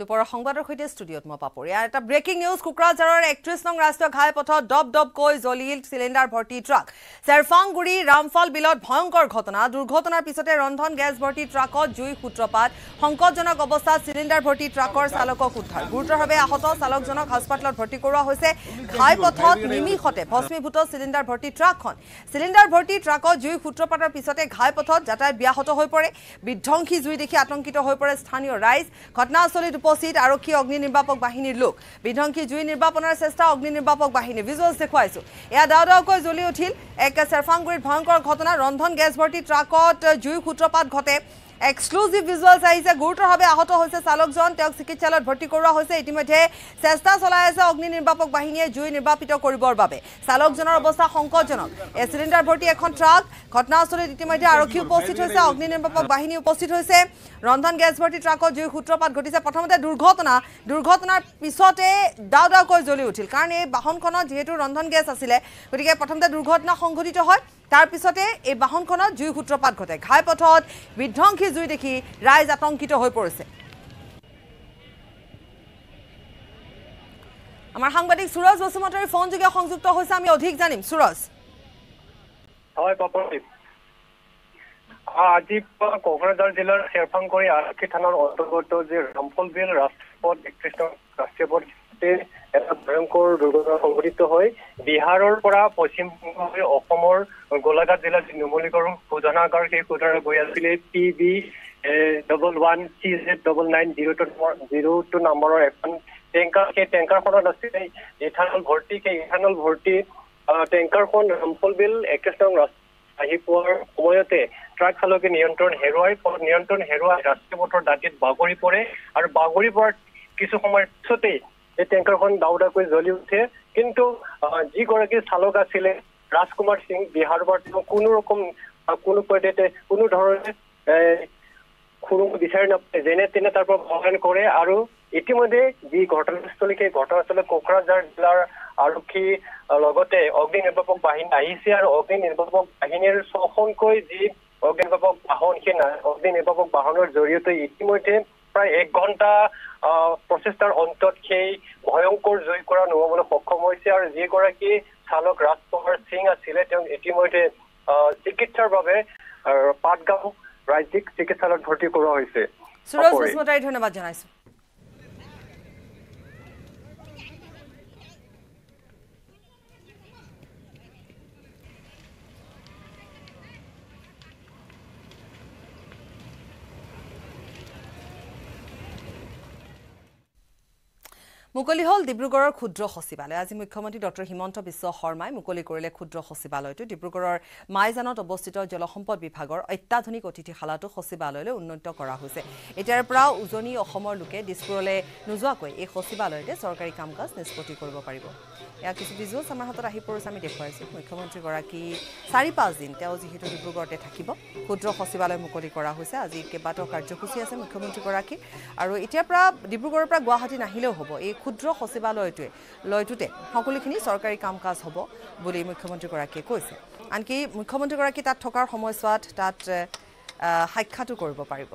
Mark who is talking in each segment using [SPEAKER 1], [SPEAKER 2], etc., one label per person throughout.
[SPEAKER 1] দুপৰ সংবাদৰ সৈতে ষ্টুডিঅ'ত মই পাপৰি আৰু এটা ব্ৰেকিং নিউজ কোকৰাঝাৰৰ একত্ৰিছ নং ৰাষ্ট্ৰীয় ঘাইপথত ডব ডবকৈ জ্বলিল চিলিণ্ডাৰ ভৰ্তি ট্ৰাক চেৰফাংগুৰি ৰামফল বিলত ভয়ংকৰ ঘটনা দুৰ্ঘটনাৰ পিছতে ৰন্ধন গেছ ভৰ্তি ট্ৰাকত জুই সূত্ৰপাত সংকটজনক অৱস্থাত চিলিণ্ডাৰ ভৰ্তি ট্ৰাকৰ চালকক উদ্ধাৰ গুৰুতৰভাৱে আহত চালকজনক হাস্পাতালত ভৰ্তি কৰোৱা হৈছে ঘাইপথত নিমিষতে ভস্মীভূত চিলিণ্ডাৰ ভৰ্তি ট্ৰাকখন চিলিণ্ডাৰ ভৰ্তি ট্ৰাকত জুই সূত্ৰপাতৰ পিছতে ঘাইপথত যাতায়াত ব্যাহত হৈ পৰে বিধ্বংসী জুই দেখি আতংকিত হৈ পৰে স্থানীয় ৰাইজ ঘটনাস্থলীত উপস্থিত আৰক্ষী অগ্নি নিৰ্বাপক বাহিনীৰ লোক বিধ্বংসী জুই নিৰ্বাপনৰ চেষ্টা অগ্নি নিৰ্বাপক বাহিনী ভিজুৱেলছ দেখুৱাইছো এয়া দাও দাওকৈ জ্বলি উঠিল একে চেৰফাংগুৰিত ভয়ংকৰ ঘটনা ৰন্ধন গেছ ভৰ্তি ট্ৰাকত জুইৰ সূত্ৰপাত ঘটে এক্সক্লুজিভ ভিজুৱেলছ আহিছে গুৰুতৰভাৱে আহত হৈছে চালকজন তেওঁক চিকিৎসালয়ত ভৰ্তি কৰোৱা হৈছে ইতিমধ্যে চেষ্টা চলাই আছে অগ্নি নিৰ্বাপক বাহিনীয়ে জুই নিৰ্বাপিত কৰিবৰ বাবে চালকজনৰ অৱস্থা সংকটজনক চিলিণ্ডাৰ ভৰ্তি এখন ট্ৰাক ঘটনাস্থলীত ইতিমধ্যে আৰক্ষী উপস্থিত হৈছে অগ্নি নিৰ্বাপক বাহিনী উপস্থিত হৈছে ৰন্ধন গেছ ভৰ্তি ট্ৰাকত জুই সূত্ৰপাত ঘটিছে প্ৰথমতে দুৰ্ঘটনা দুৰ্ঘটনাৰ পিছতে ডাও ডাওকৈ জ্বলি উঠিল কাৰণ এই বাহনখনত যিহেতু ৰন্ধন গেছ আছিলে গতিকে প্ৰথমতে দুৰ্ঘটনা সংঘটিত হয় তাৰ পিছতে এই বাহনখনত জুই সূত্ৰপাত ঘটে ঘাইপথত বিধ্বংসী জুই দেখি ৰাইজ আতংকিত হৈ পৰিছে আমাৰ সাংবাদিক সুৰজ বসুমতাৰী ফোন যোগে সংযুক্ত হৈছে আমি অধিক জানিম সুৰজ
[SPEAKER 2] আজি পুৱা কোকৰাঝাৰ জিলাৰ শেৰফাংকৰি আৰক্ষী থানাৰ অন্তৰ্গত যি ৰামফল বিল ৰাষ্ট্ৰীয় পথ একত্ৰিছ ৰাষ্ট্ৰীয় পথ এটা ভয়ংকৰ দুৰ্ঘটনা সংঘটিত হয় বিহাৰৰ পৰা পশ্চিমবংগ অসমৰ গোলাঘাট জিলাৰ যি নুমলীকৰণ শোধনাগাৰ সেই শোধনা গৈ আছিলে P B double one C Z double nine zero' two zero' two নাম্বাৰৰ এখন টেংকাৰ সেই টেংকাৰখনত আছিলে ইথানল ভৰ্তি সেই ইথানল ভৰ্তি টেংকাৰখন বিল একৈছ নং আহি পোৱাৰ সময়তে ট্ৰাক চালকে নিয়ন্ত্ৰণ হেৰুৱাই নিয়ন্ত্ৰণ হেৰুৱাই ৰাষ্ট্ৰীয় পথৰ দাঁতিত বাগৰি পৰে আৰু বাগৰি পৰাৰ কিছু সময়ৰ পিছতেই এই টেংকাৰখন দাউদাকৈ জ্বলি উঠে কিন্তু যিগৰাকী চালক আছিলে ৰাজকুমাৰ সিং বিহাৰৰ পৰা তেওঁ কোনো ৰকম কোনো পৰ্যায়তে কোনো ধৰণে খুৰুং বিচাৰি নাপায় যেনে তেনে তাৰ পৰা ভগৱান কৰে আৰু ইতিমধ্যে যি ঘটনাস্থলী সেই ঘটনাস্থলী কোকৰাঝাৰ জিলাৰ আৰক্ষী লগতে অগ্নি নিৰ্বাপক বাহিনী আহিছে আৰু অগ্নি নিৰ্বাপক বাহিনীৰ ছখনকৈ যি অগ্নি নিৰ্বাপক বাহন সেই অগ্নি নিৰ্বাপক বাহনৰ জৰিয়তে ইতিমধ্যে প্ৰায় এক ঘণ্টা প্ৰচেষ্টাৰ অন্তত সেই ভয়ংকৰ কৰা নোহোৱাবলৈ সক্ষম হৈছে আৰু যিগৰাকী চালক ৰাজকুমাৰ সিং আছিলে তেওঁক ইতিমধ্যে চিকিৎসাৰ বাবে পাটগাঁও ৰাজ্যিক চিকিৎসালয়ত ভৰ্তি কৰোৱা হৈছে
[SPEAKER 1] ধন্যবাদ জনাইছো মুকলি হ'ল ডিব্ৰুগড়ৰ ক্ষুদ্ৰ সচিবালয় আজি মুখ্যমন্ত্ৰী ডক্টৰ হিমন্ত বিশ্ব শৰ্মাই মুকলি কৰিলে ক্ষুদ্ৰ সচিবালয়টো ডিব্ৰুগড়ৰ মাইজানত অৱস্থিত জলসম্পদ বিভাগৰ অত্যাধুনিক অতিথিশালাটো সচিবালয়লৈ উন্নীত কৰা হৈছে এতিয়াৰ পৰা উজনি অসমৰ লোকে দিছপুৰলৈ নোযোৱাকৈ এই সচিবালয়তে চৰকাৰী কাম কাজ নিষ্পত্তি কৰিব পাৰিব এয়া কিছু ভিজুৱেলছ আমাৰ হাতত আহি পৰিছে আমি দেখুৱাইছোঁ মুখ্যমন্ত্ৰীগৰাকী চাৰি পাঁচদিন তেওঁ যিহেতু ডিব্ৰুগড়তে থাকিব ক্ষুদ্ৰ সচিবালয় মুকলি কৰা হৈছে আজি কেইবাটাও কাৰ্যসূচী আছে মুখ্যমন্ত্ৰীগৰাকীৰ আৰু এতিয়াৰ পৰা ডিব্ৰুগড়ৰ পৰা গুৱাহাটী নাহিলেও হ'ব এই ক্ষুদ্ৰ সচিবালয়টোৱে লয়টোতে সকলোখিনি চৰকাৰী কাম কাজ হ'ব বুলি মুখ্যমন্ত্ৰীগৰাকীয়ে কৈছে আনকি মুখ্যমন্ত্ৰীগৰাকী তাত থকাৰ সময়ছোৱাত তাত সাক্ষাতো কৰিব পাৰিব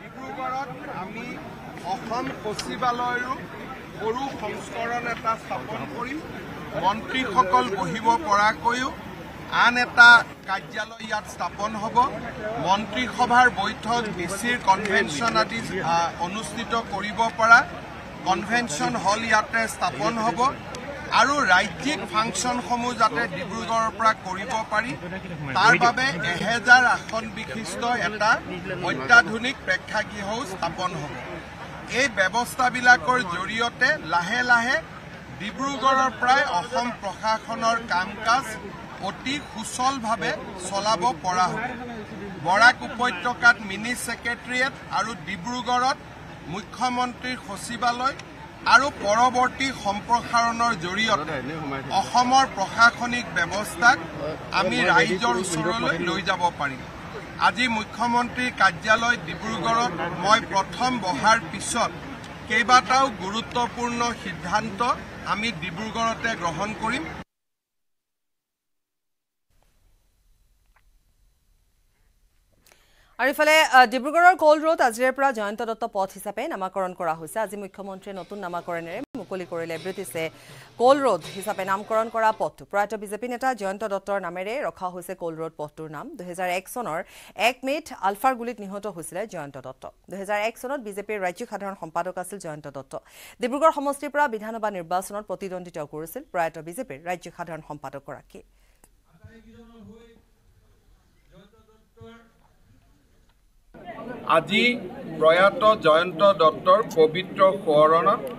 [SPEAKER 3] ডিব্ৰুগড়ত আমি অসম সচিবালয়ৰো সৰু সংস্কৰণ এটা স্থাপন কৰিম মন্ত্ৰীসকল বহিব পৰাকৈও আন এটা কাৰ্যালয় ইয়াত স্থাপন হ'ব মন্ত্ৰীসভাৰ বৈঠক ডি চিৰ কনভেনশ্যন আদি অনুষ্ঠিত কৰিব পৰা কনভেনশ্যন হল ইয়াতে স্থাপন হ'ব আৰু ৰাজ্যিক ফাংচনসমূহ যাতে ডিব্ৰুগড়ৰ পৰা কৰিব পাৰি তাৰ বাবে এহেজাৰ আসন বিশিষ্ট এটা অত্যাধুনিক প্ৰেক্ষাগৃহও স্থাপন হ'ব এই ব্যৱস্থাবিলাকৰ জৰিয়তে লাহে লাহে ডিব্ৰুগড়ৰ প্ৰায় অসম প্ৰশাসনৰ কাম কাজ অতি সুচলভাৱে চলাব পৰা হ'ব বৰাক উপত্যকাত মিনি ছেক্ৰেটেৰিয়েট আৰু ডিব্ৰুগড়ত মুখ্যমন্ত্ৰীৰ সচিবালয় আৰু পৰৱৰ্তী সম্প্ৰসাৰণৰ জৰিয়তে অসমৰ প্ৰশাসনিক ব্যৱস্থাক আমি ৰাইজৰ ওচৰলৈ লৈ যাব পাৰিম আজি মুখ্যমন্ত্ৰীৰ কাৰ্যালয় ডিব্ৰুগড়ত মই প্ৰথম বহাৰ পিছত কেইবাটাও গুৰুত্বপূৰ্ণ সিদ্ধান্ত আমি ডিব্ৰুগড়তে গ্ৰহণ কৰিম
[SPEAKER 1] আৰু ইফালে ডিব্ৰুগড়ৰ কল ৰোড আজিৰে পৰা জয়ন্ত দত্ত পথ হিচাপে নামাকৰণ কৰা হৈছে আজি মুখ্যমন্ত্ৰীয়ে নতুন নামাকৰণেৰে মুকলি কৰিলে ব্ৰিটিছে কল ৰোড হিচাপে নামকৰণ কৰা পথটো প্ৰয়াত বিজেপি নেতা জয়ন্ত দত্তৰ নামেৰে ৰখা হৈছে কল ৰোড পথটোৰ নাম দুহেজাৰ এক চনৰ এক মে'ত আলফাৰ গুলীত নিহত হৈছিলে জয়ন্ত দত্ত দুহেজাৰ এক চনত বিজেপিৰ ৰাজ্যিক সাধাৰণ সম্পাদক আছিল জয়ন্ত দত্ত ডিব্ৰুগড় সমষ্টিৰ পৰা বিধানসভা নিৰ্বাচনত প্ৰতিদ্বন্দ্বিতাও কৰিছিল প্ৰয়াত বিজেপিৰ ৰাজ্যিক সাধাৰণ সম্পাদকগৰাকী আজি
[SPEAKER 3] প্ৰয়াত জয়ন্ত দত্তৰ পবিত্ৰ সোঁৱৰণত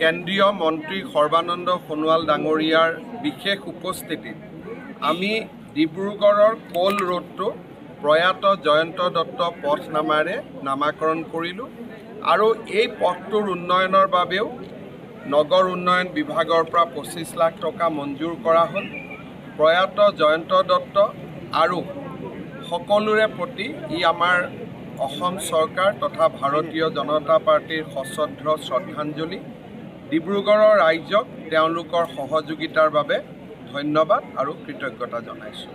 [SPEAKER 3] কেন্দ্ৰীয় মন্ত্ৰী সৰ্বানন্দ সোণোৱাল ডাঙৰীয়াৰ বিশেষ উপস্থিতিত আমি ডিব্ৰুগড়ৰ কল ৰোডটো প্ৰয়াত জয়ন্ত দত্ত পথ নামাৰে নামাকৰণ কৰিলোঁ আৰু এই পথটোৰ উন্নয়নৰ বাবেও নগৰ উন্নয়ন বিভাগৰ পৰা পঁচিছ লাখ টকা মঞ্জুৰ কৰা হ'ল প্ৰয়াত জয়ন্ত দত্ত আৰু সকলোৰে প্ৰতি ই আমাৰ অসম চৰকাৰ তথা ভাৰতীয় জনতা পাৰ্টীৰ সশ্ৰদ্ধ শ্ৰদ্ধাঞ্জলি ডিব্ৰুগড়ৰ ৰাইজক তেওঁলোকৰ সহযোগিতাৰ বাবে ধন্যবাদ আৰু কৃতজ্ঞতা জনাইছোঁ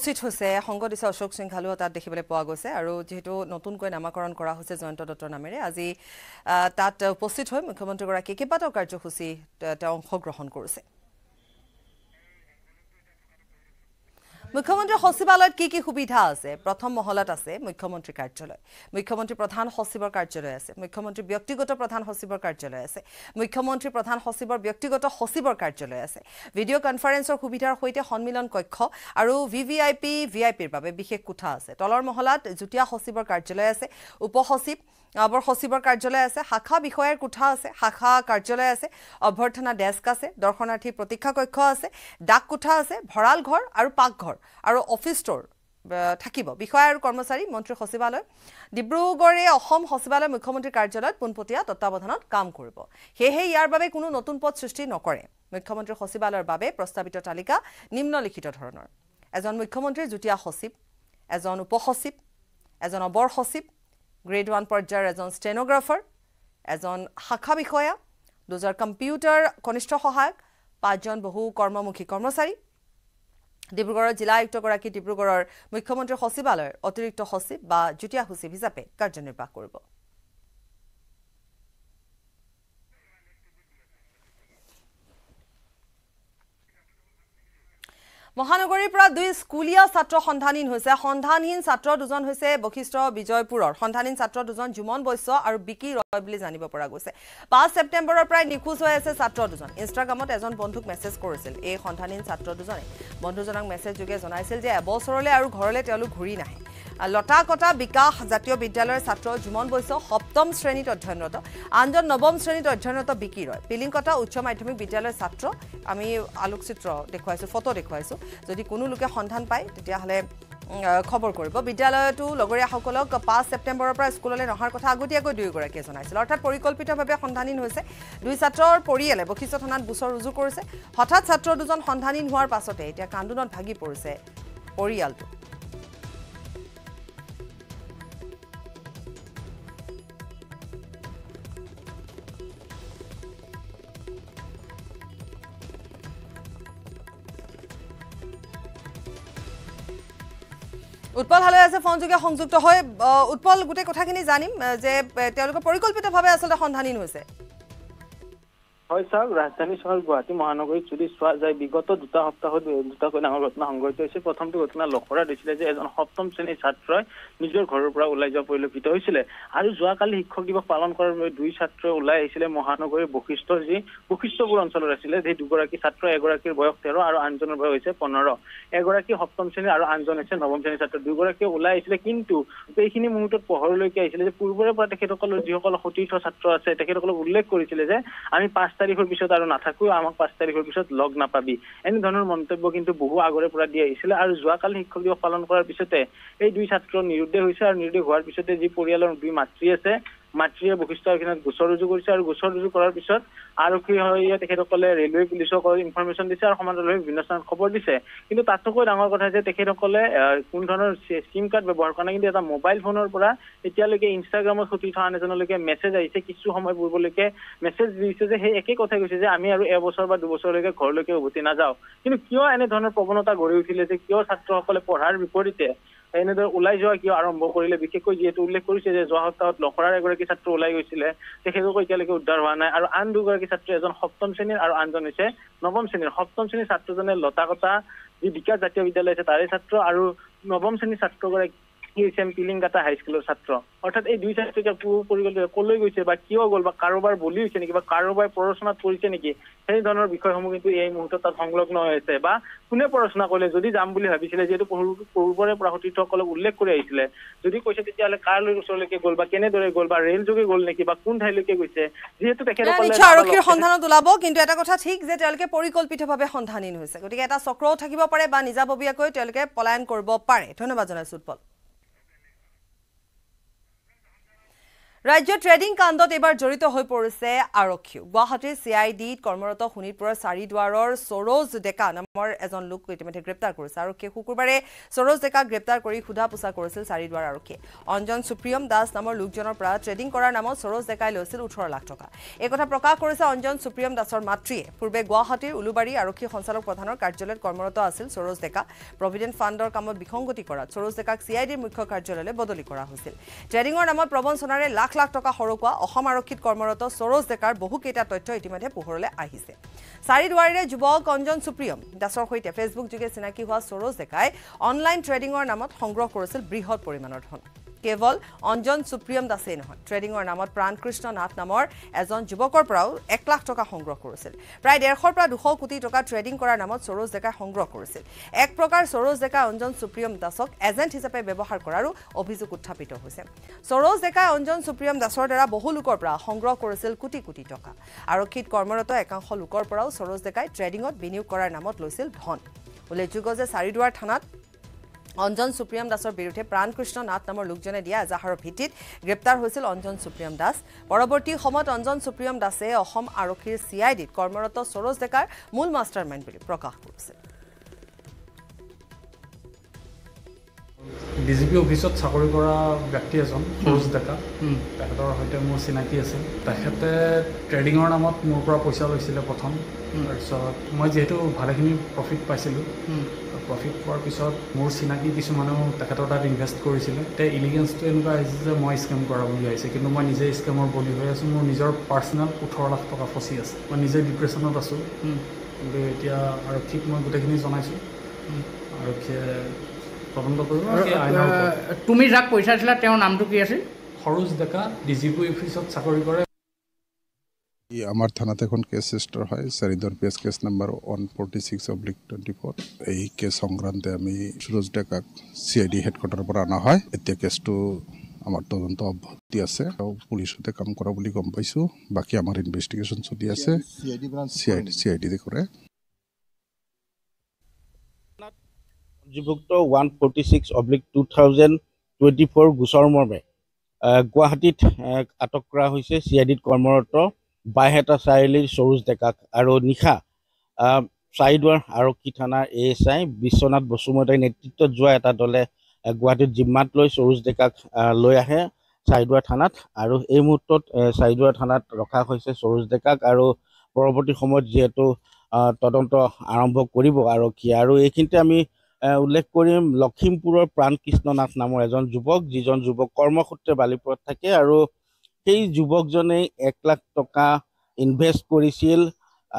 [SPEAKER 1] উচিত হৈছে সংগ দিছে অশোক সিংঘালো তাত দেখিবলৈ পোৱা গৈছে আৰু যিহেতু নতুনকৈ নামাকৰণ কৰা হৈছে জয়ন্ত দত্তৰ নামেৰে আজি তাত উপস্থিত হৈ মুখ্যমন্ত্ৰীগৰাকীয়ে কেইবাটাও কাৰ্যসূচী তেওঁ অংশগ্ৰহণ কৰিছে মুখ্যমন্ত্ৰী সচিবালয়ত কি কি সুবিধা আছে প্ৰথম মহলাত আছে মুখ্যমন্ত্ৰী কাৰ্যালয় মুখ্যমন্ত্ৰী প্ৰধান সচিবৰ কাৰ্যালয় আছে মুখ্যমন্ত্ৰী ব্যক্তিগত প্ৰধান সচিবৰ কাৰ্যালয় আছে মুখ্যমন্ত্ৰী প্ৰধান সচিবৰ ব্যক্তিগত সচিবৰ কাৰ্যালয় আছে ভিডিঅ' কনফাৰেন্সৰ সুবিধাৰ সৈতে সন্মিলন কক্ষ আৰু V V I P V I পিৰ বাবে বিশেষ কোঠা আছে তলৰ মহলাত যুটীয়া সচিবৰ কাৰ্যালয় আছে উপসচিব আবৰ সচিবৰ কাৰ্যালয় আছে শাখা বিষয়াৰ কোঠা আছে শাখা কাৰ্যালয় আছে অভ্যৰ্থনা ডেস্ক আছে দৰ্শনাৰ্থী প্ৰতীক্ষা কক্ষ আছে ডাক কোঠা আছে ভঁৰাল ঘৰ আৰু পাকঘৰ আৰু অফিচ ষ্ট'ৰ থাকিব বিষয়া আৰু কৰ্মচাৰী মন্ত্ৰী সচিবালয় ডিব্ৰুগড়ে অসম সচিবালয় মুখ্যমন্ত্ৰীৰ কাৰ্যালয়ত পোনপটীয়া তত্বাৱধানত কাম কৰিব সেয়েহে ইয়াৰ বাবে কোনো নতুন পদ সৃষ্টি নকৰে মুখ্যমন্ত্ৰীৰ সচিবালয়ৰ বাবে প্ৰস্তাৱিত তালিকা নিম্নলিখিত ধৰণৰ এজন মুখ্যমন্ত্ৰীৰ যুটীয়া সচিব এজন উপ সচিব এজন অবৰ সচিব গ্ৰেড ওৱান পৰ্যায়ৰ এজন ষ্টেনগ্ৰাফাৰ এজন শাখা বিষয়া দুজন কম্পিউটাৰ কনিষ্ঠ সহায়ক পাঁচজন বহু কৰ্মমুখী কৰ্মচাৰী ডিব্ৰুগড়ৰ জিলা আয়ুক্তগৰাকী ডিব্ৰুগড়ৰ মুখ্যমন্ত্ৰীৰ সচিবালয়ৰ অতিৰিক্ত সচিব বা যুটীয়া সচিব হিচাপে কাৰ্যনিৰ্বাহ কৰিব মহানগৰীৰ পৰা দুই স্কুলীয়া ছাত্ৰ সন্ধানহীন হৈছে সন্ধানহীন ছাত্ৰ দুজন হৈছে বশিষ্ঠ বিজয়পুৰৰ সন্ধানহীন ছাত্ৰ দুজন জুমন বৈশ্য আৰু বিকি ৰয় বুলি জানিব পৰা গৈছে পাঁচ ছেপ্টেম্বৰৰ পৰাই নিখোজ হৈ আছে ছাত্ৰ দুজন ইনষ্টাগ্ৰামত এজন বন্ধুক মেছেজ কৰিছিল এই সন্ধানহীন ছাত্ৰ দুজনে বন্ধুজনক মেছেজ যোগে জনাইছিল যে এবছৰলৈ আৰু ঘৰলৈ তেওঁলোক ঘূৰি নাহে লতা কটা বিকাশ জাতীয় বিদ্যালয়ৰ ছাত্ৰ জুমন বৈশ্য সপ্তম শ্ৰেণীত অধ্যয়নৰত আনজন নৱম শ্ৰেণীত অধ্যয়নৰত বিকি ৰয় পিলিংকটা উচ্চ মাধ্যমিক বিদ্যালয়ৰ ছাত্ৰ আমি আলোকচিত্ৰ দেখুৱাইছোঁ ফটো দেখুৱাইছোঁ যদি কোনো লোকে সন্ধান পায় তেতিয়াহ'লে খবৰ কৰিব বিদ্যালয়টো লগৰীয়াসকলক পাঁচ ছেপ্টেম্বৰৰ পৰা স্কুললৈ নহাৰ কথা আগতীয়াকৈ দুয়োগৰাকীয়ে জনাইছিল অৰ্থাৎ পৰিকল্পিতভাৱে সন্ধানহীন হৈছে দুই ছাত্ৰৰ পৰিয়ালে বশিষ্ঠ থানাত গোচৰ ৰুজু কৰিছে হঠাৎ ছাত্ৰ দুজন সন্ধানহীন হোৱাৰ পাছতে এতিয়া কান্দোনত ভাগি পৰিছে পৰিয়ালটো উৎপল হালৈ আছে ফোনযোগে সংযুক্ত হয় উৎপল গোটেই কথাখিনি জানিম যে তেওঁলোকৰ পৰিকল্পিতভাৱে আচলতে সন্ধানহীন হৈছে
[SPEAKER 4] হয় ছাৰ ৰাজধানী চহৰ গুৱাহাটী মহানগৰীত যদি চোৱা যায় বিগত দুটা সপ্তাহত দুটাকৈ ডাঙৰ ঘটনা সংঘটিত হৈছে প্ৰথমটো ঘটনা লখৰাত হৈছিলে যে এজন সপ্তম শ্ৰেণীৰ ছাত্ৰই নিজৰ ঘৰৰ পৰা ওলাই যোৱা পৰিলক্ষিত হৈছিলে আৰু যোৱাকালি শিক্ষক দিৱস পালন কৰাৰ বাবে দুই ছাত্ৰই ওলাই আহিছিলে মহানগৰীৰ বশিষ্ঠ যি বশিষ্ঠপুৰ অঞ্চলত আছিলে সেই দুগৰাকী ছাত্ৰ এগৰাকীৰ বয়স তেৰ আৰু আনজনৰ বয়স হৈছে পোন্ধৰ এগৰাকী সপ্তম শ্ৰেণীৰ আৰু আনজন হৈছে নৱম শ্ৰেণীৰ ছাত্ৰ দুগৰাকীয়ে ওলাই আহিছিলে কিন্তু এইখিনি মুহূৰ্তত পোহৰলৈকে আহিছিলে যে পূৰ্বৰে পৰা তেখেতসকলৰ যিসকল সতীৰ্থ ছাত্ৰ আছে তেখেতসকলক উল্লেখ কৰিছিলে যে আমি পাঁচ তাৰিখৰ পিছত আৰু নাথাকো আমাক পাঁচ তাৰিখৰ পিছত লগ নাপাবি এনে ধৰণৰ মন্তব্য কিন্তু বহু আগৰে পৰা দি আহিছিলে আৰু যোৱা যোৱাকালি শিক্ষক দিৱস পালন কৰাৰ পিছতে এই দুই ছাত্ৰ নিৰুদ্দেশ হৈছে আৰু নিৰুদ্দেশ হোৱাৰ পিছতে যি পৰিয়ালৰ দুই মাতৃ আছে মাতৃয়ে বশিষ্ঠ আৰক্ষীত গোচৰ ৰুজু কৰিছে আৰু গোচৰ ৰুজু কৰাৰ পিছত আৰক্ষীয়ে তেখেতসকলে ৰেলৱে পুলিচক ইনফৰমেশ্যন দিছে আৰু সমান্তৰালভাৱে বিভিন্ন স্থানত খবৰ দিছে কিন্তু তাতোকৈ ডাঙৰ কথা যে তেখেতসকলে কোনো ধৰণৰ চিম কাৰ্ড ব্যৱহাৰ কৰা নাই কিন্তু এটা মোবাইল ফোনৰ পৰা এতিয়ালৈকে ইনষ্টাগ্ৰামত সুধি থকা আন এজনলৈকে মেছেজ আহিছে কিছু সময় পূৰ্বলৈকে মেছেজ দিছে যে সেই একে কথাই কৈছে যে আমি আৰু এবছৰ বা দুবছৰলৈকে ঘৰলৈকে উভতি নাযাওঁ কিন্তু কিয় এনেধৰণৰ প্ৰৱণতা গঢ়ি উঠিলে যে কিয় ছাত্ৰসকলে পঢ়াৰ বিপৰীতে এনেদৰে ওলাই যোৱা কিয় আৰম্ভ কৰিলে বিশেষকৈ যিহেতু উল্লেখ কৰিছে যে যোৱা সপ্তাহত লখৰাৰ এগৰাকী ছাত্ৰ ওলাই গৈছিলে তেখেতকো এতিয়ালৈকে উদ্ধাৰ হোৱা নাই আৰু আন দুগৰাকী ছাত্ৰ এজন সপ্তম শ্ৰেণীৰ আৰু আনজন হৈছে নৱম শ্ৰেণীৰ সপ্তম শ্ৰেণীৰ ছাত্ৰজনে লতাকতা যি বিকাশ জাতীয় বিদ্যালয় আছে তাৰে ছাত্ৰ আৰু নৱম শ্ৰেণীৰ ছাত্ৰগৰাকী সি হৈছে মিলিংগাটা হাইস্কুলৰ ছাত্ৰ অৰ্থাৎ এই দুই ছাত্ৰ কলৈ গৈছে বা কিয় গল বা কাৰোবাৰ বলি হৈছে নেকি বা কাৰোবাৰ পৰচনাত পৰিছে নেকি সেই ধৰণৰ বিষয়সমূহ কিন্তু এই মুহূৰ্তত তাত সংলগ্ন হৈ আছে বা কোনে পৰচনা কৰিলে যদি যাম বুলি ভাবিছিলে যিহেতু পূৰ্বৰে পৰা সতীৰ্থসকলক উল্লেখ কৰি আহিছিলে যদি কৈছে তেতিয়াহ'লে কাৰলৈ ওচৰলৈকে গল বা কেনেদৰে গল বা ৰেলযোগে গল নেকি বা কোন ঠাইলৈকে গৈছে যিহেতু তেখেতসকলে
[SPEAKER 1] কথা ঠিক যে তেওঁলোকে পৰিকল্পিতভাৱে সন্ধানহীন হৈছে গতিকে এটা চক্ৰও থাকিব পাৰে বা নিজাববীয়াকৈ তেওঁলোকে পলায়ন কৰিব পাৰে ধন্যবাদ জনাইছো উৎপল ৰাজ্য ট্ৰেডিং কাণ্ডত এইবাৰ জড়িত হৈ পৰিছে আৰক্ষী গুৱাহাটীৰ চি আই ডিত কৰ্মৰত শোণিতপুৰৰ চাৰিদুৱাৰৰ সৰোজ ডেকা নামৰ এজন লোক ইতিমধ্যে গ্ৰেপ্তাৰ কৰিছে আৰক্ষীয়ে শুকুৰবাৰে সৰোজ ডেকাক গ্ৰেপ্তাৰ কৰি সোধা পোছা কৰিছিল চাৰিদুৱাৰ আৰক্ষীয়ে অঞ্জন সুপ্ৰিয়ম দাস নামৰ লোকজনৰ পৰা ট্ৰেডিং কৰাৰ নামত সৰোজ ডেকাই লৈছিল ওঠৰ লাখ টকা এই কথা প্ৰকাশ কৰিছে অঞ্জন সুপ্ৰিয়ম দাসৰ মাতৃয়ে পূৰ্বে গুৱাহাটীৰ উলুবাৰী আৰক্ষী সঞ্চালক প্ৰধানৰ কাৰ্যালয়ত কৰ্মৰত আছিল সৰোজ ডেকা প্ৰভিডেণ্ট ফাণ্ডৰ কামত বিসংগতি কৰাত সৰোজ ডেকাক চি আই ডিৰ মুখ্য কাৰ্যালয়লৈ বদলি কৰা হৈছিল ট্ৰেডিঙৰ নামত প্ৰবঞ্চনাৰে লাখ লাখ লাখ টকা সৰকোৱা অসম আৰক্ষীত কৰ্মৰত সৰোজ ডেকাৰ বহুকেইটা তথ্য ইতিমধ্যে পোহৰলৈ আহিছে চাৰিদুৱাৰীৰে যুৱক অঞ্জন সুপ্ৰিয়ম দাসৰ সৈতে ফেচবুক যোগে চিনাকি হোৱা সৰোজ ডেকাই অনলাইন ট্ৰেডিঙৰ নামত সংগ্ৰহ কৰিছিল বৃহৎ পৰিমাণৰ ধন কেৱল অঞ্জন সুপ্ৰিয়ম দাসেই নহয় ট্ৰেডিঙৰ নামত প্ৰাণকৃষ্ণ নাথ নামৰ এজন যুৱকৰ পৰাও এক লাখ টকা সংগ্ৰহ কৰিছিল প্ৰায় ডেৰশৰ পৰা দুশ কোটি টকা ট্ৰেডিং কৰাৰ নামত সৰোজ ডেকাই সংগ্ৰহ কৰিছিল এক প্ৰকাৰ সৰোজ ডেকাই অঞ্জন সুপ্ৰিয়ম দাসক এজেণ্ট হিচাপে ব্যৱহাৰ কৰাৰো অভিযোগ উত্থাপিত হৈছে সৰোজ ডেকাই অঞ্জন সুপ্ৰিয়ম দাসৰ দ্বাৰা বহু লোকৰ পৰা সংগ্ৰহ কৰিছিল কোটি কোটি টকা আৰক্ষীত কৰ্মৰত একাংশ লোকৰ পৰাও সৰোজ ডেকাই ট্ৰেডিঙত বিনিয়োগ কৰাৰ নামত লৈছিল ধন উল্লেখযোগ্য যে চাৰিদুৱাৰ থানাত অঞ্জন সুপ্ৰিয়ম দাসৰ বিৰুদ্ধে প্ৰাণকৃষ্ণ নাথ নামৰ লোকজনে দিয়া এজাহাৰৰ ভিত্তিত গ্ৰেপ্তাৰ হৈছিল অঞ্জন সুপ্ৰিয়ম দাস পৰৱৰ্তী সময়ত অঞ্জন সুপ্ৰিয়ম দাসে অসম আৰক্ষীৰ চি আই ডিত কৰ্মৰত সৰোজ ডেকাৰ মূল মাষ্টাৰমাইণ্ড বুলি প্ৰকাশ কৰিছে
[SPEAKER 2] ডি জি পি
[SPEAKER 4] অফিচত চাকৰি কৰা ব্যক্তি এজন সৰোজ ডেকা তেখেতৰ সৈতে মোৰ চিনাকি আছিল তেখেতে ট্ৰেডিঙৰ নামত মোৰ পৰা পইচা লৈছিলে প্ৰথম তাৰপিছত মই যিহেতু ভালেখিনি প্ৰফিট পাইছিলোঁ প্ৰফিট পোৱাৰ পিছত মোৰ চিনাকি কিছুমানেও তেখেতৰ তাত ইনভেষ্ট কৰিছিলে তেতিয়া ইলিগেঞ্চটো এনেকুৱা আহিছে যে মই স্কেম কৰা বুলি আহিছে কিন্তু মই নিজে স্কেমৰ বলি হৈ আছোঁ মোৰ নিজৰ পাৰ্চনেল ওঠৰ লাখ টকা ফচি আছে মই নিজে ডিপ্ৰেশ্যনত আছোঁ কিন্তু এতিয়া আৰক্ষীক মই গোটেইখিনি জনাইছোঁ আৰক্ষীয়ে তদন্ত কৰিব
[SPEAKER 5] তুমি যাক পইচা দিলা তেওঁৰ নামটো কি আছিল
[SPEAKER 2] Suraj Deka D G P অফিচত চাকৰি কৰে
[SPEAKER 6] আমাৰ থানাত এখন কেছ ৰেজিষ্টাৰ হয় চাৰিদৰ P S case number one forty six oblique twenty four এই কেছ সংক্ৰান্তে আমি সুৰজ ডেকাক চি আই ডি হেডকোৱাৰ্টাৰৰ পৰা অনা হয় এতিয়া কেছটো আমাৰ তদন্ত অব্যাহতি আছে আৰু পুলিচতে কাম কৰা বুলি গম পাইছোঁ বাকী আমাৰ ইনভেষ্টিগেশ্যন চলি আছে চি আই ডি কৰে
[SPEAKER 5] পঞ্জীভুক্ত one forty six oblique two thousand twenty four গোচৰ মৰ্মে গুৱাহাটীত আটক কৰা হৈছে চি আই ডিত কৰ্মৰত বাইহেতা চাৰিআলিৰ সৰোজ ডেকাক আৰু নিশা চাৰিদুৱাৰ আৰক্ষী থানাৰ A S I Biswanath Basumatary নেতৃত্বত যোৱা এটা দলে গুৱাহাটীত জিম্মাত লৈ সৰোজ ডেকাক লৈ আহে চাৰিদুৱাৰ থানাত আৰু এই মুহূৰ্তত চাৰিদুৱাৰ থানাত ৰখা হৈছে সৰোজ ডেকাক আৰু পৰৱৰ্তী সময়ত যিহেতু তদন্ত আৰম্ভ কৰিব আৰক্ষীয়ে আৰু এইখিনিতে আমি উল্লেখ কৰিম লখিমপুৰৰ প্ৰাণকৃষ্ণ নাথ নামৰ এজন যুৱক যিজন যুৱক কৰ্মসূত্ৰে বালিপুৰত থাকে আৰু সেই যুৱকজনে এক লাখ টকা ইনভেষ্ট কৰিছিল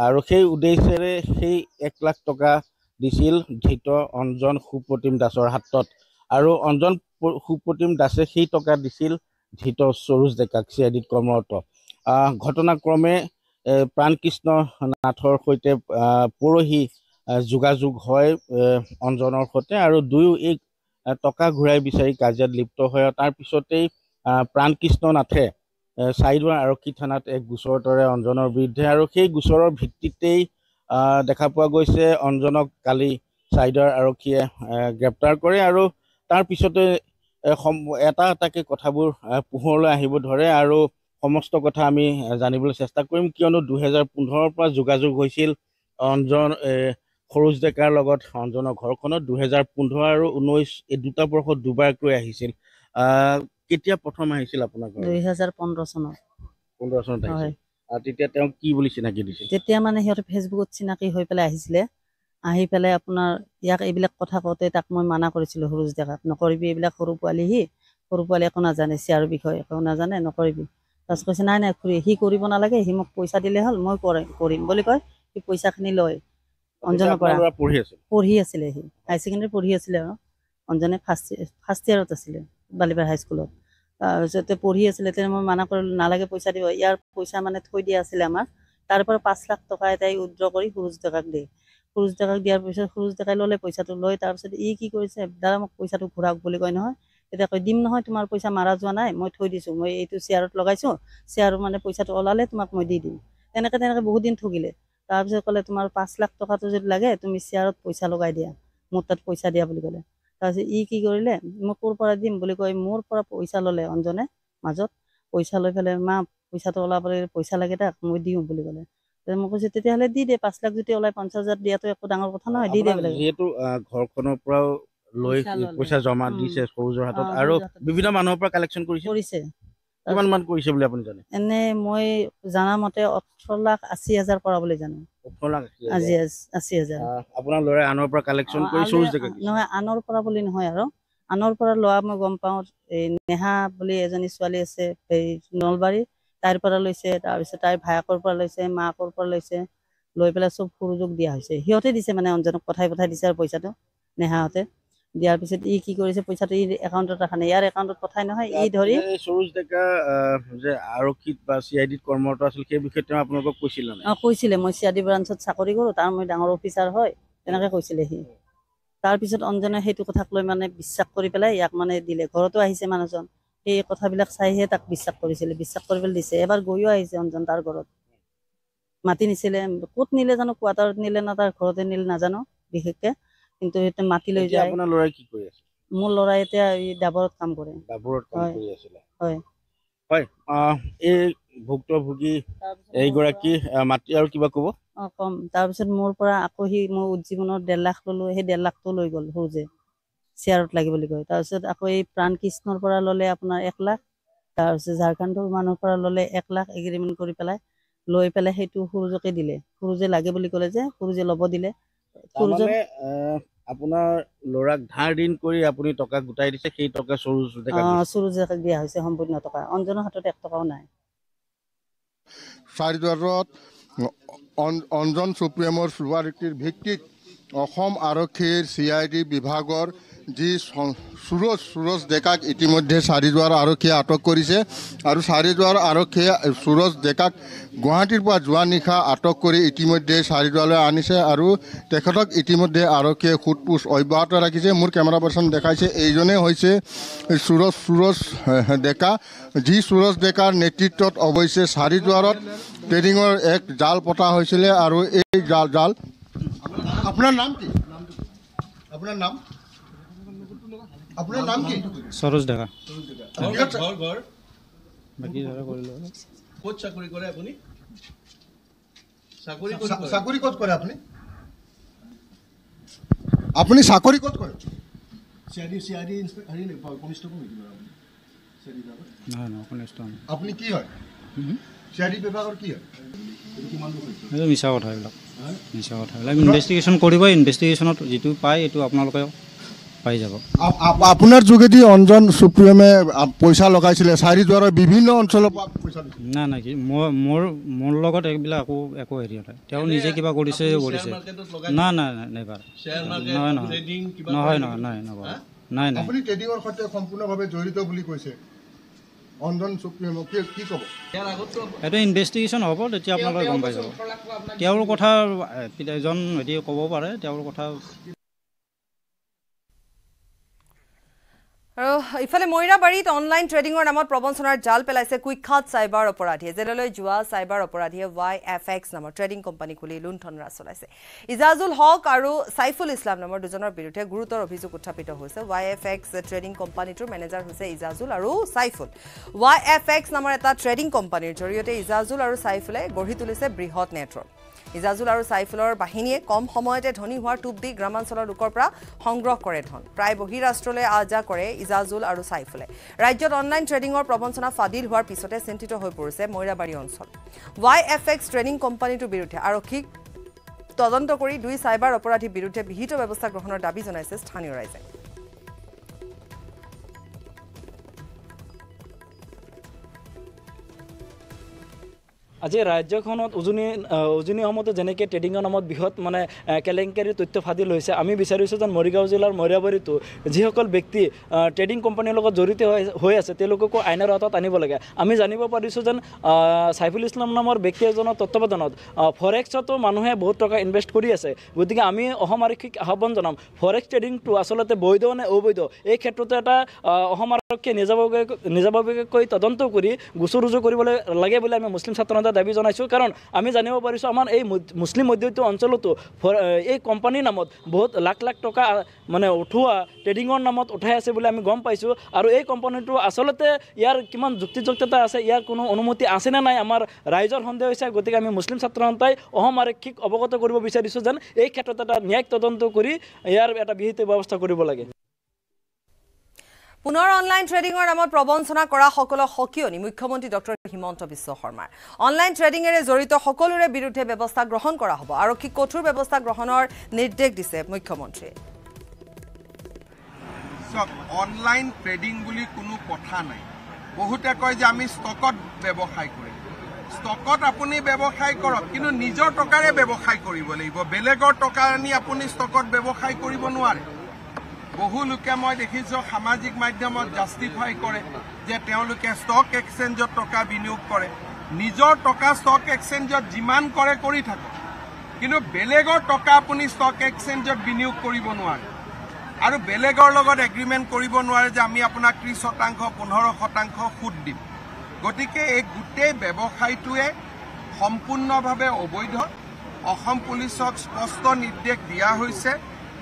[SPEAKER 5] আৰু সেই উদ্দেশ্যেৰে সেই এক লাখ টকা দিছিল ধৃত অঞ্জন সুপ্ৰতিম দাসৰ হাতত আৰু অঞ্জন সুপ্ৰতিম দাসে সেই টকা দিছিল ধৃত সৰোজ ডেকাক চি আই ডিত কৰ্মৰত ঘটনাক্ৰমে প্ৰাণকৃষ্ণ নাথৰ সৈতে পৰহি যোগাযোগ হয় অঞ্জনৰ সৈতে আৰু দুয়ো এই টকা ঘূৰাই বিচাৰি কাজিয়াত লিপ্ত হয় তাৰপিছতেই প্ৰাণকৃষ্ণ নাথে চাইদুৱা আৰক্ষী থানাত এক গোচৰ তৰে অঞ্জনৰ বিৰুদ্ধে আৰু সেই গোচৰৰ ভিত্তিতেই দেখা পোৱা গৈছে অঞ্জনক কালি চাইদুৱাৰ আৰক্ষীয়ে গ্ৰেপ্তাৰ কৰে আৰু তাৰ পিছতে এটা এটাকৈ কথাবোৰ পোহৰলৈ আহিব ধৰে আৰু সমস্ত কথা আমি জানিবলৈ চেষ্টা কৰিম কিয়নো দুহেজাৰ পোন্ধৰৰ পৰা যোগাযোগ হৈছিল অঞ্জন সৰুজ ডেকাৰ লগত অঞ্জনৰ ঘৰখনত দুহেজাৰ পোন্ধৰ আৰু ঊনৈছ এই দুটা বৰ্ষত দুবাৰকৈ আহিছিল কেতিয়া প্ৰথম আহিছিল আপোনাৰ ঘৰ
[SPEAKER 7] 2015 চনত
[SPEAKER 5] 15 চনত আৰু তেতিয়া তেওঁ কি বুলি চিনাকি দিছিল
[SPEAKER 7] তেতিয়া মানে হেতে ফেসবুকত চিনাকি হৈ পলে আহিছিলে আহি পেলাই আপোনাৰ ইয়াক এইবিলাক কথা কওঁতে তাক মই মানা কৰিছিল হৰুজ দেখাত নকৰিবি এইবিলাক সৰু পোৱালি সি সৰু পোৱালি একো নাজানে চিয়াৰ বিষয়ে একো নাজানে নকৰিবি তাস কৈছে নাই নাই খুৰি সি কৰিব নালাগে সি মোক পইচা দিলে হল মই কৰিম বুলি কয় সি পইচাখিনি লয় অঞ্জনৰ পৰা পঢ়ি আছিল পঢ়ি আছিলে সি হাই ছেকেণ্ডেৰী পঢ়ি আছিলে আৰু অঞ্জনে ফাৰ্ষ্ট ফাৰ্ষ্ট ইয়াৰত আছিলে বালিপাৰ হাইস্কুলত তাৰপিছতে পঢ়ি আছিলে তেনে মই মানা কৰিলোঁ নালাগে পইচা দিব ইয়াৰ পইচা মানে থৈ দিয়া আছিলে আমাৰ তাৰ পৰা পাঁচ লাখ টকা এটাই উদ্ৰ কৰি সুৰুজ ডেকাক দিয়ে সুৰুজ ডেকাক দিয়াৰ পিছত সুৰুজ ডেকাই ল'লে পইচাটো লৈ তাৰপিছত ই কি কৰিছে দাদা মোক পইচাটো ঘূৰাওক বুলি কয় নহয় তেতিয়া কৈ দিম নহয় তোমাৰ পইচা মাৰা যোৱা নাই মই থৈ দিছোঁ মই এইটো চেয়াৰত লগাইছোঁ চেয়াৰ মানে পইচাটো ওলালে তোমাক মই দি দিম তেনেকৈ তেনেকৈ বহুত দিন থকিলে তাৰপিছত ক'লে তোমাৰ পাঁচ লাখ টকাটো যদি লাগে তুমি চেয়াৰত পইচা লগাই দিয়া মোৰ তাত পইচা দিয়া বুলি ক'লে তাৰপিছত ই কি কৰিলে মই ক'ৰ পৰা দিম বুলি কৈ মোৰ পৰা পইচা ল'লে অঞ্জনে মাজত পইচা লৈ পেলাই মা পইচাটো ওলাব পইচা লাগে তাক মই দিওঁ বুলি ক'লে মই কৈছোঁ তেতিয়াহ'লে দি দে পাঁচ লাখ যদি ওলাই পঞ্চাছ হাজাৰ দিয়াটো একো ডাঙৰ কথা নহয় দি দে বুলি যিহেতু
[SPEAKER 5] ঘৰখনৰ পৰাও লৈ পইচা জমা দিছে সৰুজৰ হাতত আৰু বিভিন্ন মানুহৰ পৰা কালেকশ্যন কৰিছে কিমান মান কৰিছে বুলি আপুনি জানে
[SPEAKER 7] এনে মই জানা মতে ওঠৰ লাখ আশী হাজাৰ পৰা বুলি জানো আপোনাৰ
[SPEAKER 5] ল'ৰাই আনৰ পৰা কালেকশ্যন কৰি
[SPEAKER 7] নহয় আনৰ পৰা বুলি নহয় আৰু আনৰ পৰা লোৱা মই গম পাওঁ এই নেহা বুলি এজনী ছোৱালী আছে এই নলবাৰী তাইৰ পৰা লৈছে তাৰপিছত তাইৰ ভায়েকৰ পৰা লৈছে মাকৰ পৰা লৈছে লৈ পেলাই চব সুযোগ দিয়া হৈছে সিহঁতে দিছে মানে অঞ্জনক পঠাই পঠাই দিছে আৰু পইচাটো নেহাহঁতে দিয়াৰ পিছত ই কি কৰিছে পইচাটো ই একাউণ্টত ৰখা নাই ইয়াৰ একাউণ্টত পঠাই নহয় ই ধৰি
[SPEAKER 5] সৰোজ ডেকা যে আৰক্ষীত বা চি আই ডিত কৰ্মৰত আছিল সেই বিষয়ে তেওঁ আপোনালোকক কৈছিলে
[SPEAKER 7] অঁ কৈছিলে মই চি আই ডি ব্ৰাঞ্চত চাকৰি কৰোঁ তাৰ মই ডাঙৰ অফিচাৰ হয় তেনেকে কৈছিলে সি তাৰপিছত অঞ্জনে সেইটো কথাক লৈ মানে বিশ্বাস কৰি পেলাই ইয়াক মানে দিলে ঘৰতো আহিছে মানুহজন সেই কথাবিলাক চাইহে তাক বিশ্বাস কৰিছিলে বিশ্বাস কৰি পেলাই দিছে এবাৰ গৈও আহিছে অঞ্জন তাৰ ঘৰত মাতি নিছিলে ক'ত নিলে জানো কোৱাটাৰত নিলে না তাৰ ঘৰতে নিলে নাজানো বিশেষকৈ কিন্তু এটা মাটি লৈ যায় আপোনাৰ লৰাই কি কৰি আছে মোৰ লৰাই এটা ডাবৰত কাম কৰে ডাবৰত কাম কৰি আছে হয় হয় এই ভুক্তভোগী
[SPEAKER 5] এই গৰাকী মাটি আৰু কিবা কব
[SPEAKER 7] কম তাৰপিছত মোৰ পৰা আকৌ সি মই উজ্জীৱনৰ ডেৰ লাখ ললো সেই ডেৰ লাখটো লৈ গ'ল সৰু যে চেয়াৰত লাগে বুলি কয় তাৰপিছত আকৌ এই প্ৰাণকৃষ্ণৰ পৰা ল'লে আপোনাৰ এক লাখ তাৰপিছত ঝাৰখণ্ডৰ মানুহৰ পৰা ল'লে এক লাখ এগ্ৰিমেণ্ট কৰি পেলাই লৈ পেলাই সেইটো সুৰুজকে দিলে সুৰুজে লাগে বুলি ক'লে যে সুৰুজে ল'ব দিলে তাৰমানে
[SPEAKER 5] আপোনাৰ লৰাক ধাৰ ঋণ কৰি আপুনি টকা গোটাই দিছে সেই টকা
[SPEAKER 6] সৰুজুদেকে অ
[SPEAKER 7] সৰুজুদেকে দিয়া হৈছে সম্পূৰ্ণ টকা অঞ্জনৰ হাতত 1 টকাও নাই
[SPEAKER 6] চাৰিদুৱাৰত অঞ্জন সুপ্ৰিয়মৰ সুবাৰিকৰ ভিত্তিত অসম আৰক্ষীৰ চি আই ডি বিভাগৰ যি সুৰজ সুৰজ ডেকাক ইতিমধ্যে চাৰিদুৱাৰ আৰক্ষীয়ে আটক কৰিছে আৰু চাৰিদুৱাৰ আৰক্ষীয়ে সুৰজ ডেকাক গুৱাহাটীৰ পৰা যোৱা নিশা আটক কৰি ইতিমধ্যে চাৰিদুৱাৰলৈ আনিছে আৰু তেখেতক ইতিমধ্যে আৰক্ষীয়ে সোধ সোধপোছ অব্যাহত ৰাখিছে মোৰ কেমেৰা পাৰ্চন দেখাইছে এইজনে হৈছে সুৰজ সুৰজ ডেকা যি সুৰজ ডেকাৰ নেতৃত্বত অৱশ্যে চাৰিদুৱাৰত ট্ৰেডিঙৰ এক জাল পতা হৈছিলে আৰু এই জাল জাল আপোনাৰ নাম কি আপোনাৰ নাম আপোনাৰ নাম কি সৰোজ ডেকা
[SPEAKER 4] বাকী ধৰা কৰি লওঁ
[SPEAKER 6] ক'ত চাকৰি কৰে আপুনি চাকৰি ক'ত কৰে আপুনি আপুনি চাকৰি ক'ত কৰে মিছা
[SPEAKER 5] কথা এইবিলাক মিছা কথা এইবিলাক ইনভেষ্টিগেশ্যন কৰিব ইনভেষ্টিগেশ্যনত যিটো পায় এইটো আপোনালোকে পাই যাব
[SPEAKER 6] আপোনাৰ যোগেদি অঞ্জন সুপ্ৰিয়মে পইচা লগাইছিলে চাৰি দুৱাৰৰ বিভিন্ন অঞ্চলৰ পৰা
[SPEAKER 5] পইচা নাই নাই কি মই মোৰ মোৰ লগত এইবিলাক একো একো হেৰি নাই তেওঁ নিজে কিবা কৰিছে কৰিছে নাই নাই নাই নাইবাৰ নহয় নহয় নহয় নহয় নাই নাই নাই আপুনি
[SPEAKER 6] ট্ৰেডিঙৰ সৈতে সম্পূৰ্ণভাৱে জড়িত বুলি কৈছে
[SPEAKER 5] এইটো ইনভেষ্টিগেশ্যন হ'ব তেতিয়া আপোনালোকে গম পাই যাব তেওঁৰ কথা এজন হেৰি ক'ব পাৰে তেওঁৰ
[SPEAKER 2] কথা
[SPEAKER 1] আৰু ইফালে ময়ূৰাবাৰীত অনলাইন ট্ৰেডিঙৰ নামত প্ৰবঞ্চনাৰ জাল পেলাইছে কুখ্যাত চাইবাৰ অপৰাধীয়ে জেললৈ যোৱা চাইবাৰ অপৰাধীয়ে ৱাই এফ এক্স নামৰ ট্ৰেডিং কোম্পানী খুলি লুণ্ঠনৰা চলাইছে ইজাজুল হক আৰু চাইফুল ইছলাম নামৰ দুজনৰ বিৰুদ্ধে গুৰুতৰ অভিযোগ উত্থাপিত হৈছে ৱাই এফ এক্স ট্ৰেডিং কোম্পানীটোৰ মেনেজাৰ হৈছে ইজাজুল আৰু চাইফুল ৱাই এফ এক্স নামৰ এটা ট্ৰেডিং কোম্পানীৰ জৰিয়তে ইজাজুল আৰু চাইফুলে গঢ়ি তুলিছে বৃহৎ নেটৱৰ্ক ইজাজুল আৰু চাইফুলৰ বাহিনীয়ে কম সময়তে ধনী হোৱাৰ টোপ দি গ্ৰামাঞ্চলৰ লোকৰ পৰা সংগ্ৰহ কৰে ধন প্ৰায় বহিৰাষ্ট্ৰলৈ আহ যাহ কৰে ইজাজুল আৰু চাইফুলে ৰাজ্যত অনলাইন ট্ৰেডিঙৰ প্ৰবঞ্চনা ফাদিল হোৱাৰ পিছতে চিন্তিত হৈ পৰিছে মৈৰাবাৰী অঞ্চল ৱাই এফ এক্স ট্ৰেডিং কোম্পানীটোৰ বিৰুদ্ধে আৰক্ষীক তদন্ত কৰি দুই চাইবাৰ অপৰাধীৰ বিৰুদ্ধে বিহিত ব্যৱস্থা গ্ৰহণৰ দাবী জনাইছে স্থানীয় ৰাইজে
[SPEAKER 4] আজি ৰাজ্যখনত উজনি উজনি অসমতো যেনেকৈ ট্ৰেডিঙৰ নামত বৃহৎ মানে কেলেংকাৰী তথ্য ফাদি লৈছে আমি বিচাৰিছোঁ যেন মৰিগাঁও জিলাৰ মৰিয়াবাৰীটো যিসকল ব্যক্তি ট্ৰেডিং কোম্পানীৰ লগত জড়িত হৈ হৈ আছে তেওঁলোককো আইনৰ হাতত আনিব লাগে আমি জানিব পাৰিছোঁ যেন চাইফুল ইছলাম নামৰ ব্যক্তি এজনৰ তত্বাৱধানত ফৰেক্সতো মানুহে বহুত টকা ইনভেষ্ট কৰি আছে গতিকে আমি অসম আৰক্ষীক আহ্বান জনাম ফৰেক্স ট্ৰেডিংটো আচলতে বৈধ নে অবৈধ এই ক্ষেত্ৰতে এটা অসম আৰক্ষীয়ে নিজাববীয়াকৈ নিজাববীয়াকৈ তদন্ত কৰি গোচৰ ৰুজু কৰিবলৈ লাগে বুলি আমি মুছলিম ছাত্ৰ এটা দাবী জনাইছোঁ কাৰণ আমি জানিব পাৰিছোঁ আমাৰ এই মুছলিম মধ্যতীয় অঞ্চলতো এই কোম্পানীৰ নামত বহুত লাখ লাখ টকা মানে উঠোৱা ট্ৰেডিঙৰ নামত উঠাই আছে বুলি আমি গম পাইছোঁ আৰু এই কোম্পানীটো আচলতে ইয়াৰ কিমান যুক্তিযুক্ততা আছে ইয়াৰ কোনো অনুমতি আছে নে নাই আমাৰ ৰাইজৰ সন্দেহ হৈছে গতিকে আমি মুছলিম ছাত্ৰ সন্থাই অসম আৰক্ষীক অৱগত কৰিব বিচাৰিছোঁ যেন এই ক্ষেত্ৰত এটা ন্যায়িক
[SPEAKER 1] তদন্ত কৰি ইয়াৰ এটা বিহিত ব্যৱস্থা কৰিব লাগে পুনৰ অনলাইন ট্ৰেডিঙৰ নামত প্ৰবঞ্চনা কৰা সকলক সকিয়নি মুখ্যমন্ত্ৰী ডক্টৰ হিমন্ত বিশ্ব শৰ্মাৰ অনলাইন ট্ৰেডিঙেৰে জড়িত সকলোৰে বিৰুদ্ধে ব্যৱস্থা গ্ৰহণ কৰা হ'ব আৰক্ষী কঠোৰ ব্যৱস্থা গ্ৰহণৰ নিৰ্দেশ দিছে মুখ্যমন্ত্ৰীয়ে
[SPEAKER 3] চাওক অনলাইন ট্ৰেডিং বুলি কোনো কথা নাই বহুতে কয় যে আমি ষ্টকত ব্যৱসায় কৰিম ষ্টকত আপুনি ব্যৱসায় কৰক কিন্তু নিজৰ টকাৰে ব্যৱসায় কৰিব লাগিব বেলেগৰ টকা আনি আপুনি ষ্টকত ব্যৱসায় কৰিব নোৱাৰে বহু লোকে মই দেখিছোঁ সামাজিক মাধ্যমত জাষ্টিফাই কৰে যে তেওঁলোকে ষ্টক এক্সচেঞ্জত টকা বিনিয়োগ কৰে নিজৰ টকা ষ্টক এক্সচেঞ্জত যিমান কৰে কৰি থাকে কিন্তু বেলেগৰ টকা আপুনি ষ্টক এক্সচেঞ্জত বিনিয়োগ কৰিব নোৱাৰে আৰু বেলেগৰ লগত এগ্ৰিমেণ্ট কৰিব নোৱাৰে যে আমি আপোনাক ত্ৰিছ শতাংশ পোন্ধৰ শতাংশ সুত দিম গতিকে এই গোটেই ব্যৱসায়টোৱে সম্পূৰ্ণভাৱে অবৈধ অসম পুলিচক স্পষ্ট নিৰ্দেশ দিয়া হৈছে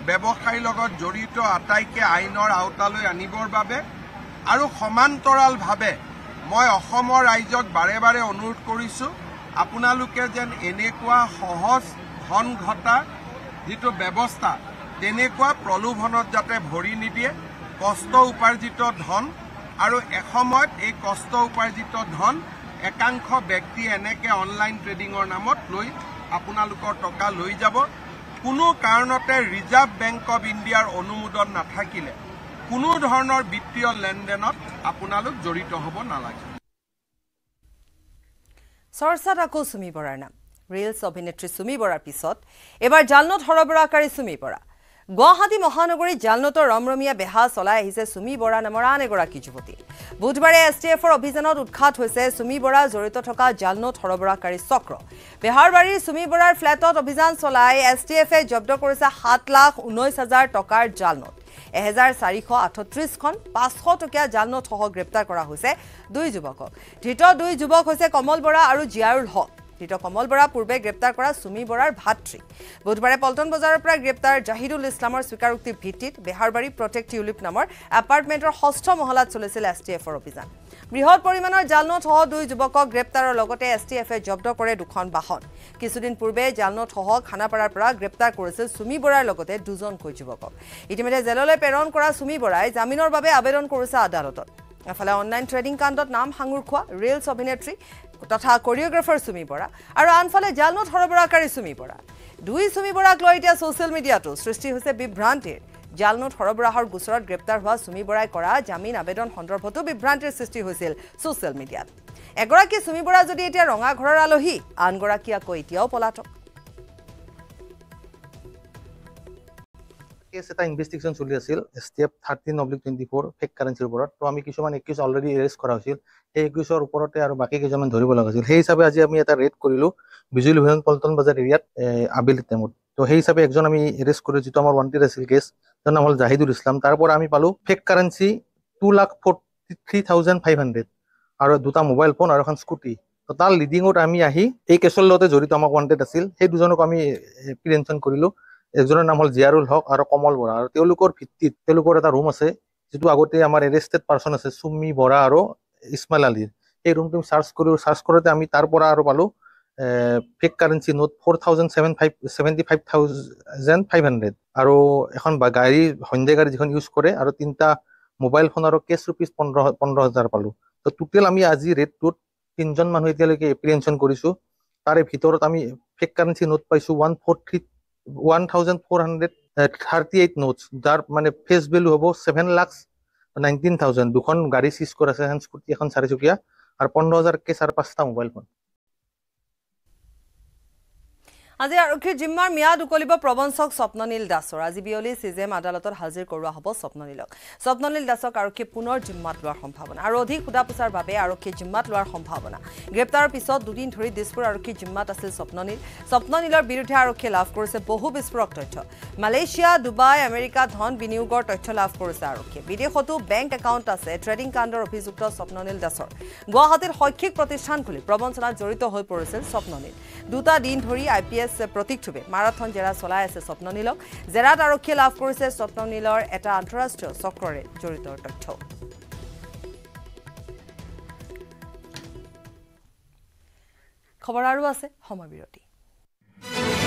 [SPEAKER 3] ব্যৱসায়ীৰ লগত জড়িত আটাইকে আইনৰ আওতালৈ আনিবৰ বাবে আৰু সমান্তৰালভাৱে মই অসমৰ ৰাইজক বাৰে বাৰে অনুৰোধ কৰিছোঁ আপোনালোকে যেন এনেকুৱা সহজ ধন ঘটা যিটো ব্যৱস্থা তেনেকুৱা প্ৰলোভনত যাতে ভৰি নিদিয়ে কষ্ট উপাৰ্জিত ধন আৰু এসময়ত এই কষ্ট উপাৰ্জিত ধন একাংশ ব্যক্তি এনেকৈ অনলাইন ট্ৰেডিঙৰ নামত লৈ আপোনালোকৰ টকা লৈ যাব কোনো কাৰণতে ৰিজাৰ্ভ বেংক অৱ ইণ্ডিয়াৰ অনুমোদন নাথাকিলে কোনো ধৰণৰ বিত্তীয় লেনদেনত আপোনালোক জড়িত হ'ব নালাগে
[SPEAKER 1] চৰ্চাত আকৌ চুমি বৰাৰ নাম ৰিলছ অভিনেত্ৰী চুমি বৰাৰ পিছত এইবাৰ জালনত সৰবৰাহকাৰী চুমি বৰা গুৱাহাটী মহানগৰীত জালনোতৰ ৰমৰমীয়া বেহা চলাই আহিছে চুমি বৰা নামৰ আন এগৰাকী যুৱতী বুধবাৰে এছ টি এফৰ অভিযানত উৎখাত হৈছে চুমি বৰা জড়িত থকা জালনোত সৰবৰাহকাৰী চক্ৰ বেহাৰবাৰীৰ চুমি বৰাৰ ফ্লেটত অভিযান চলাই এছ টি এফে জব্দ কৰিছে সাত লাখ ঊনৈছ হাজাৰ টকাৰ জালনোত এহেজাৰ চাৰিশ আঠত্ৰিছখন পাঁচশ টকীয়া জালনোটসহ গ্ৰেপ্তাৰ কৰা হৈছে দুই যুৱকক ধৃত দুই যুৱক হৈছে কমল বৰা আৰু জিয়াৰুল হক ধৃত কমল বৰা পূৰ্বে গ্ৰেপ্তাৰ কৰা চুমি বৰাৰ ভাতৃ বুধবাৰে পল্টন বজাৰৰ পৰা গ্ৰেপ্তাৰ জাহিদুল ইছলামৰ স্বীকাৰোক্তিৰ ভিত্তিত বেহাৰবাৰী প্ৰটেক্ট ইউলিপ নামৰ এপাৰ্টমেণ্টৰ ষষ্ঠ মহলাত চলিছিল এছ টি এফৰ অভিযান বৃহৎ পৰিমাণৰ জালনত সহ দুই যুৱকক গ্ৰেপ্তাৰৰ লগতে এছ টি এফে জব্দ কৰে দুখন বাহন কিছুদিন পূৰ্বে জালনত সহ খানাপাৰাৰ পৰা গ্ৰেপ্তাৰ কৰিছিল চুমি বৰাৰ লগতে দুজনকৈ যুৱকক ইতিমধ্যে জেললৈ প্ৰেৰণ কৰা চুমি বৰাই জামিনৰ বাবে আবেদন কৰিছে আদালতত এফালে অনলাইন ট্ৰেডিং কাণ্ডত নাম সাঙুৰ খোৱা ৰেলছ অভিনেত্ৰী তথা কৰিঅ'গ্ৰাফাৰ চুমি বৰা আৰু আনফালে জালনত সৰবৰাহকাৰী চুমি বৰা দুই চুমি বৰাক লৈ এতিয়া ছ'চিয়েল মিডিয়াতো সৃষ্টি হৈছে বিভ্ৰান্তিৰ জালনোট সৰবৰাহৰ গোচৰত গ্ৰেপ্তাৰ হোৱা চুমি বৰাই কৰা জামিন আবেদন সন্দৰ্ভতো বিভ্ৰান্তিৰ সৃষ্টি হৈছিল ছ'চিয়েল মিডিয়াত এগৰাকী চুমি বৰা যদি এতিয়া ৰঙা ঘৰৰ আলহী আনগৰাকী আকৌ এতিয়াও পলাতক
[SPEAKER 8] কেস এটা ইনভেষ্টিগেশ্যন চলি আছিল step thirteen oblique twenty four fake কাৰেঞ্চিৰ ওপৰত ত' আমি কিছুমান একুইছ অলৰেডি এৰেষ্ট কৰা হৈছিল সেই একুইছৰ ওপৰতে আৰু বাকী কেইজনমান ধৰিব লগা হৈছিল সেই হিচাপে আজি আমি এটা ৰেড কৰিলোঁ বিজুলী ভূঞান পল্টন বজাৰ এৰিয়াত আবেলি টাইমত ত' সেই হিচাপে এজন আমি এৰেষ্ট কৰিলোঁ যিটো আমাৰ ৱান্টেড আছিল কেছ তাৰ নাম হ'ল জাহিদুল ইছলাম তাৰ পৰা আমি পালোঁ fake currency two lakh forty three thousand five hundred আৰু দুটা মোবাইল ফোন আৰু এখন স্কুটি ত' তাৰ লিডিঙত আমি আহি এই কেছৰ লগতে জড়িত আমাক ৱান্টেড আছিল সেই দুজনক আমি প্ৰিভেনশ্যন কৰিলোঁ এজনেৰ নাম হল জিয়াৰুল হক আৰ কমল বৰা আৰ তেওঁলোকৰ ভিত্তিত তেওঁলোকৰ এটা রুম আছে যে আগতে আমার এরেস্টেড পার্সন আছে সুম্মি বরা আর ইসমাইল আলীর এই রুমটি সার্চ করি সার্চ করতে আমি তারপর আরো পালো fake currency note four thousand five hundred আর এখন গাড়ি হন্ডে গাড়ি যখন ইউজ করে আর তিনটা মোবাইল ফোন আর কেস রুপিস পনেরো পনেরো হাজার পালো তো টোটেল আমি আজি রেটটোত তিনজন মানুষ এতালেক এপ্রিহেনশন করছো তার ভিতর আমি ফেক কারেন্সি নোট পাইছো one four three one thousand four hundred thirty eight notes যাৰ মানে ফেচ ভেলু হ'ব ছেভেন লাখছ নাইনটিন থাউজেণ্ড দুখন গাড়ী চিজ কৰা আছে এখন স্কুটি এখন চাৰিচকীয়া আৰু পোন্ধৰ হাজাৰকৈ চাৰি পাঁচটা মোবাইল ফোন
[SPEAKER 1] আজি আৰক্ষীৰ জিম্মাৰ ম্যাদ উকলিব প্ৰবঞ্চক স্বপ্ননীল দাসৰ আজি বিয়লি চি চিজেম আদালতত হাজিৰ কৰোৱা হ'ব স্বপ্ননীলক স্বপ্ননীল দাসক আৰক্ষীয়ে পুনৰ জিম্মাত লোৱাৰ সম্ভাৱনা আৰু অধিক সোধা পোছাৰ বাবে আৰক্ষীয়ে জিম্মাত লোৱাৰ সম্ভাৱনা গ্ৰেপ্তাৰৰ পিছত দুদিন ধৰি দিছপুৰ আৰক্ষীৰ জিম্মাত আছিল স্বপ্ননীল স্বপ্ননীলৰ বিৰুদ্ধে আৰক্ষীয়ে লাভ কৰিছে বহু বিস্ফোৰক তথ্য মালয়েছিয়া ডুবাই আমেৰিকা ধন বিনিয়োগৰ তথ্য লাভ কৰিছে আৰক্ষীয়ে বিদেশতো বেংক একাউণ্ট আছে ট্ৰেডিং কাণ্ডৰ অভিযুক্ত স্বপ্ননীল দাসৰ গুৱাহাটীৰ শৈক্ষিক প্ৰতিষ্ঠান খুলি প্ৰবঞ্চনাত জড়িত হৈ পৰিছিল স্বপ্ননীল দুটা দিন ধৰি আই পি এছ কংগ্ৰেছ প্ৰতীকথূপে মাৰাথন জেৰা চলাই আছে স্বপ্ন নীলক জেৰাত আৰক্ষীয়ে লাভ কৰিছে স্বপ্ননীলৰ এটা আন্তঃৰাষ্ট্ৰীয় চক্ৰৰে জড়িত তথ্য